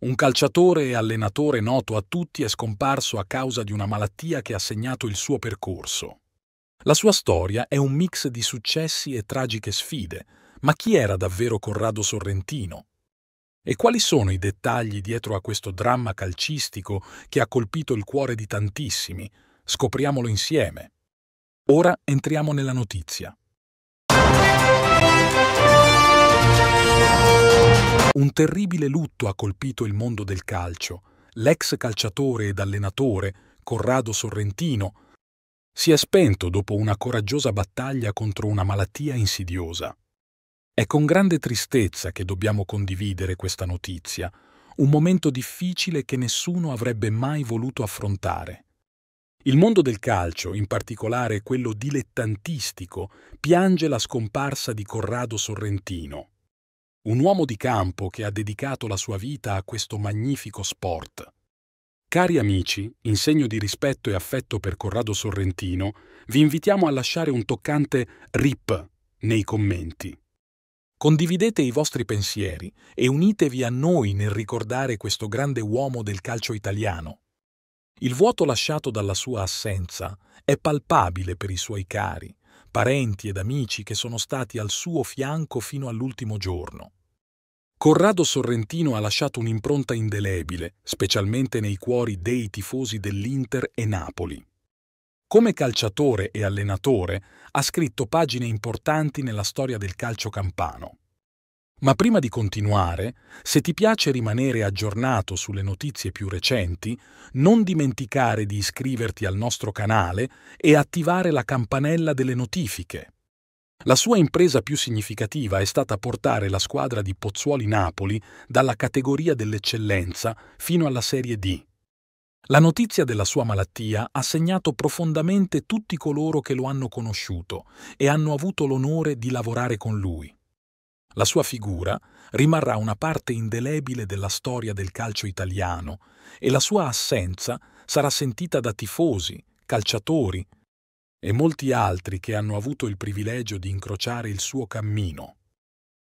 Un calciatore e allenatore noto a tutti è scomparso a causa di una malattia che ha segnato il suo percorso. La sua storia è un mix di successi e tragiche sfide, ma chi era davvero Corrado Sorrentino? E quali sono i dettagli dietro a questo dramma calcistico che ha colpito il cuore di tantissimi? Scopriamolo insieme. Ora entriamo nella notizia. Un terribile lutto ha colpito il mondo del calcio. L'ex calciatore ed allenatore, Corrado Sorrentino, si è spento dopo una coraggiosa battaglia contro una malattia insidiosa. È con grande tristezza che dobbiamo condividere questa notizia, un momento difficile che nessuno avrebbe mai voluto affrontare. Il mondo del calcio, in particolare quello dilettantistico, piange la scomparsa di Corrado Sorrentino, un uomo di campo che ha dedicato la sua vita a questo magnifico sport. Cari amici, in segno di rispetto e affetto per Corrado Sorrentino, vi invitiamo a lasciare un toccante RIP nei commenti. Condividete i vostri pensieri e unitevi a noi nel ricordare questo grande uomo del calcio italiano. Il vuoto lasciato dalla sua assenza è palpabile per i suoi cari, parenti ed amici che sono stati al suo fianco fino all'ultimo giorno. Corrado Sorrentino ha lasciato un'impronta indelebile, specialmente nei cuori dei tifosi dell'Inter e Napoli. Come calciatore e allenatore ha scritto pagine importanti nella storia del calcio campano. Ma prima di continuare, se ti piace rimanere aggiornato sulle notizie più recenti, non dimenticare di iscriverti al nostro canale e attivare la campanella delle notifiche. La sua impresa più significativa è stata portare la squadra di Pozzuoli Napoli dalla categoria dell'eccellenza fino alla Serie D. La notizia della sua malattia ha segnato profondamente tutti coloro che lo hanno conosciuto e hanno avuto l'onore di lavorare con lui. La sua figura rimarrà una parte indelebile della storia del calcio italiano e la sua assenza sarà sentita da tifosi, calciatori, e molti altri che hanno avuto il privilegio di incrociare il suo cammino